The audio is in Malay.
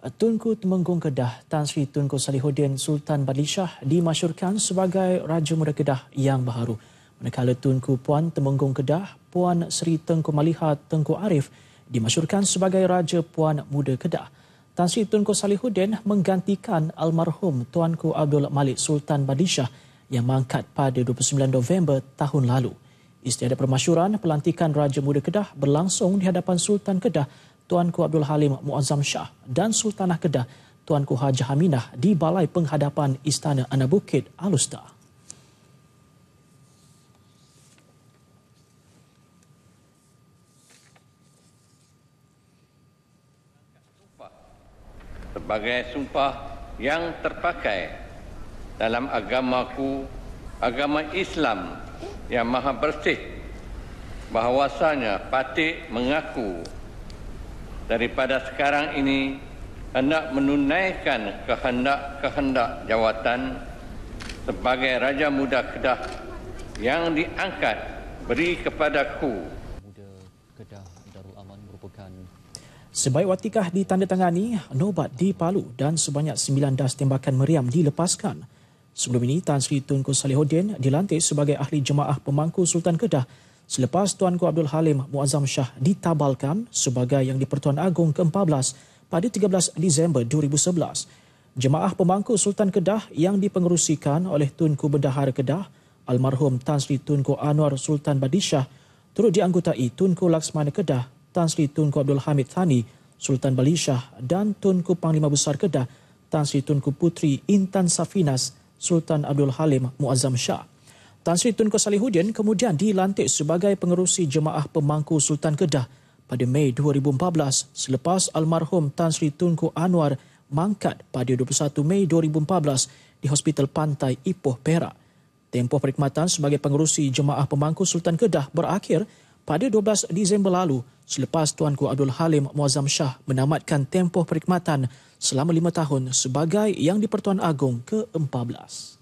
Tunku Temenggung Kedah Tan Sri Tunku Salihuddin Sultan Badlishah dimasyurkan sebagai Raja Muda Kedah yang baharu. Manakala Tunku Puan Temenggung Kedah, Puan Sri Tunku Maliha Tunku Arif dimasyurkan sebagai Raja Puan Muda Kedah. Tan Sri Tunku Salihuddin menggantikan almarhum Tuanku Abdul Malik Sultan Badlishah yang mangkat pada 29 November tahun lalu. Istiadat permasyuran pelantikan Raja Muda Kedah berlangsung di hadapan Sultan Kedah Tuanku Abdul Halim Muazzam Shah dan Sultanah Kedah Tuanku Haji Haminah di Balai Penghadapan Istana Anak Bukit Alustar. Sebagai sumpah yang terpakai dalam agamaku, agama Islam yang maha bersih bahawasanya patik mengaku daripada sekarang ini hendak menunaikan kehendak-kehendak jawatan sebagai Raja Muda Kedah yang diangkat beri kepadaku. Sebaik watikah ditandatangani, nobat di Palu dan sebanyak sembilan das tembakan meriam dilepaskan. Sebelum ini, Tan Sri Tunku Salihuddin dilantik sebagai ahli jemaah pemangku Sultan Kedah selepas Tuanku Abdul Halim Muazzam Shah ditabalkan sebagai yang di-Pertuan Agong ke-14 pada 13 Disember 2011. Jemaah pemangku Sultan Kedah yang dipengerusikan oleh Tunku Bendahara Kedah, almarhum Tan Sri Tunku Anwar Sultan Badishah, turut dianggotai Tunku Laksmana Kedah, Tan Sri Tunku Abdul Hamid Thani, Sultan Balishah dan Tunku Panglima Besar Kedah, Tan Sri Tunku Putri Intan Safinas, Sultan Abdul Halim Muazzam Shah. Tan Sri Tunku Salihuddin kemudian dilantik sebagai pengerusi Jemaah Pemangku Sultan Kedah pada Mei 2014 selepas almarhum Tan Sri Tunku Anwar mangkat pada 21 Mei 2014 di Hospital Pantai Ipoh Perak. Tempoh perkhidmatan sebagai pengerusi Jemaah Pemangku Sultan Kedah berakhir pada 12 Disember lalu selepas Tuanku Abdul Halim Muazzam Shah menamatkan tempoh perkhidmatan selama lima tahun sebagai Yang di-Pertuan Agong ke-14.